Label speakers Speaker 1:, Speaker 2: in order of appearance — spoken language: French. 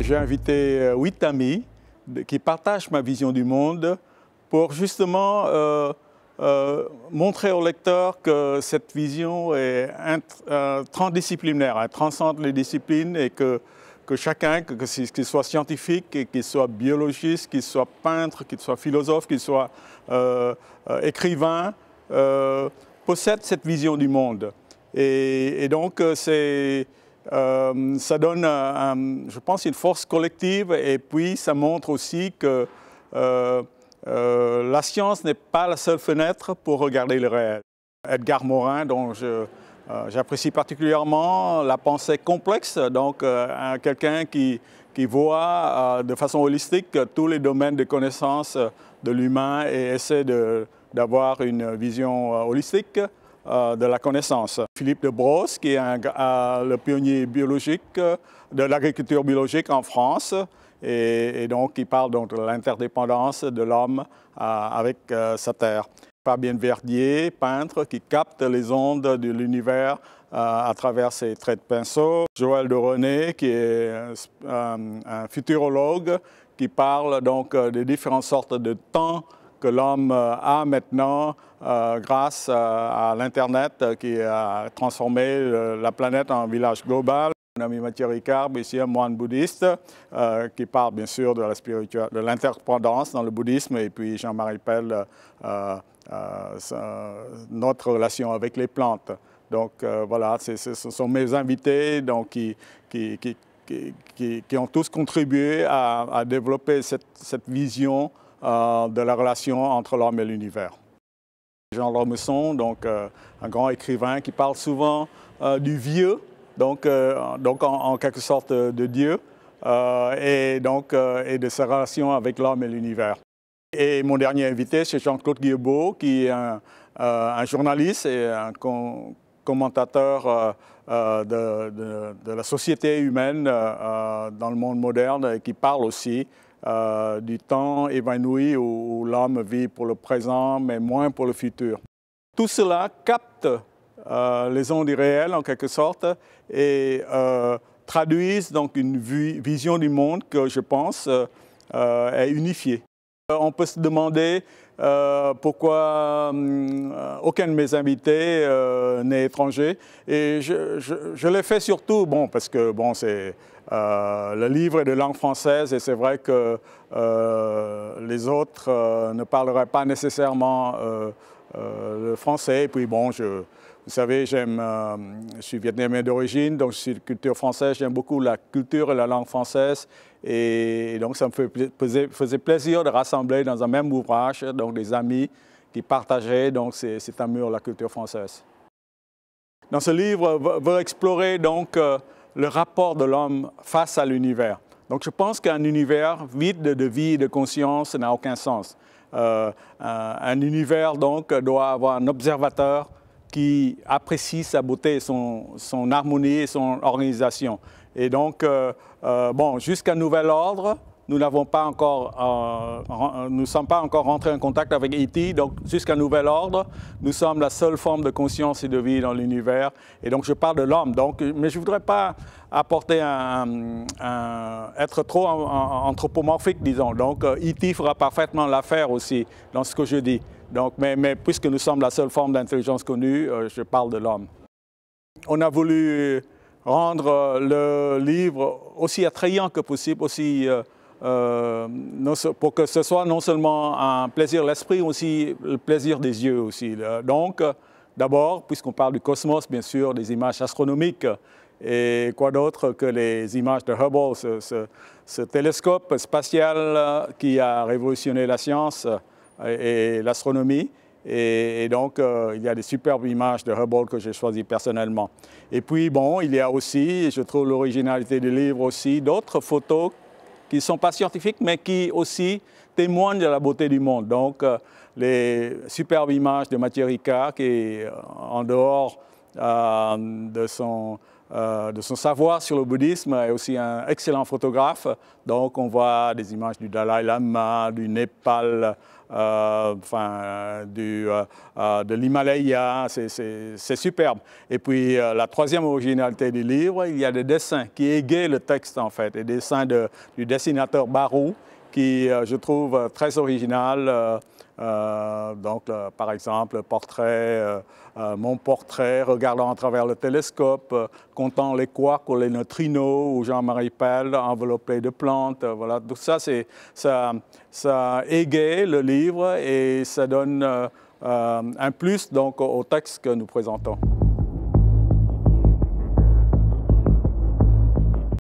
Speaker 1: J'ai invité euh, huit amis qui partagent ma vision du monde pour justement euh, euh, montrer aux lecteurs que cette vision est transdisciplinaire, elle transcende les disciplines et que, que chacun, qu'il soit scientifique, qu'il soit biologiste, qu'il soit peintre, qu'il soit philosophe, qu'il soit écrivain, possède cette vision du monde. et donc c'est euh, ça donne, euh, je pense, une force collective et puis ça montre aussi que euh, la science n'est pas la seule fenêtre pour regarder le réel. Edgar Morin, dont j'apprécie particulièrement la pensée complexe, donc quelqu'un qui, qui, voit de façon holistique tous les domaines de connaissances de l'humain et essaie d'avoir une vision holistique. Euh, de la connaissance. Philippe de Brosse, qui est euh, le pionnier biologique euh, de l'agriculture biologique en France, et, donc qui parle donc de l'interdépendance de l'homme avec sa terre. Fabien Verdier, peintre, qui capte les ondes de l'univers à travers ses traits de pinceau. Joël de René, qui est un futurologue, qui parle donc des différentes sortes de temps que l'homme euh, a maintenant euh, grâce euh, à l'Internet qui a transformé la planète en village global. Mon ami Mathieu Ricard, ici un moine bouddhiste qui parle bien sûr de la de l'interdépendance dans le bouddhisme et puis Jean-Marie Pell, notre relation avec les plantes. Donc voilà, ce sont mes invités donc, qui, qui, qui, qui ont tous contribué à, à développer cette, cette vision euh, de la relation entre l'homme et l'univers. Jean Lormesson, donc euh, un grand écrivain qui parle souvent euh, du vieux, donc, donc en, quelque sorte de Dieu, et donc et de sa relation avec l'homme et l'univers. Et mon dernier invité, c'est Jean-Claude Guillebeau, qui est un, journaliste et un commentateur de, la société humaine dans le monde moderne et qui parle aussi euh, du temps évanoui où, l'homme vit pour le présent, mais moins pour le futur. Tout cela capte euh, les ondes réelles en quelque sorte et traduit euh, traduisent donc une vision du monde que je pense est unifiée. Euh, on peut se demander euh, pourquoi euh, aucun de mes invités n'est étranger. Et je, je l'ai fait surtout, bon, parce que bon, c'est le livre est de langue française et c'est vrai que les autres ne parleraient pas nécessairement euh, le français. Et puis bon, je, vous savez, j'aime, euh, je suis vietnamien d'origine, donc je suis de culture française, j'aime beaucoup la culture et la langue française. Et, donc ça me faisait plaisir de rassembler dans un même ouvrage donc des amis qui partageaient donc cet amour la culture française. Dans ce livre, veut explorer donc euh, le rapport de l'homme face à l'univers. Donc je pense qu'un univers vide de vie et de conscience n'a aucun sens. Euh, un univers donc doit avoir un observateur qui apprécie sa beauté, son, harmonie et son organisation. Et donc, euh, euh, bon, jusqu'à nouvel ordre, nous n'avons pas encore, euh, euh, nous ne sommes pas encore rentrés en contact avec E.T. Donc, jusqu'à nouvel ordre, nous sommes la seule forme de conscience et de vie dans l'univers. Et donc, je parle de l'homme. Donc, mais je ne voudrais pas apporter un, être trop anthropomorphique, disons. Donc, E.T. Euh, e fera parfaitement l'affaire aussi dans ce que je dis. Donc, mais, puisque nous sommes la seule forme d'intelligence connue, je parle de l'homme. On a voulu rendre le livre aussi attrayant que possible, aussi euh, pour que ce soit non seulement un plaisir de l'esprit, aussi le plaisir des yeux aussi. Euh, donc, d'abord, puisqu'on parle du cosmos, bien sûr, des images astronomiques, et quoi d'autre que les images de Hubble, ce, télescope spatial euh, qui a révolutionné la science et, l'astronomie. Et, donc, il y a des superbes images de Hubble que j'ai choisies personnellement. Et puis, bon, il y a aussi, je trouve l'originalité du livre aussi, d'autres photos qui ne sont pas scientifiques, mais qui aussi témoignent de la beauté du monde. Donc, euh, les superbes images de Mathieu Ricard, qui, euh, en dehors euh, de son euh, de son savoir sur le bouddhisme et aussi un excellent photographe. Donc on voit des images du Dalai Lama, du Népal, euh, enfin, du, euh, de l'Himalaya, c'est superbe. Et puis la troisième originalité du livre, il y a des dessins qui égaient le texte en fait, des dessins du dessinateur Barou qui, euh, je trouve, euh, très original. Euh, donc, par exemple, portrait, mon portrait, regardant à travers le télescope, comptant les quarks ou les neutrinos, ou Jean-Marie Pell enveloppé de plantes. voilà, tout ça, c'est, ça, ça égaye le livre et ça donne un plus donc, au texte que nous présentons.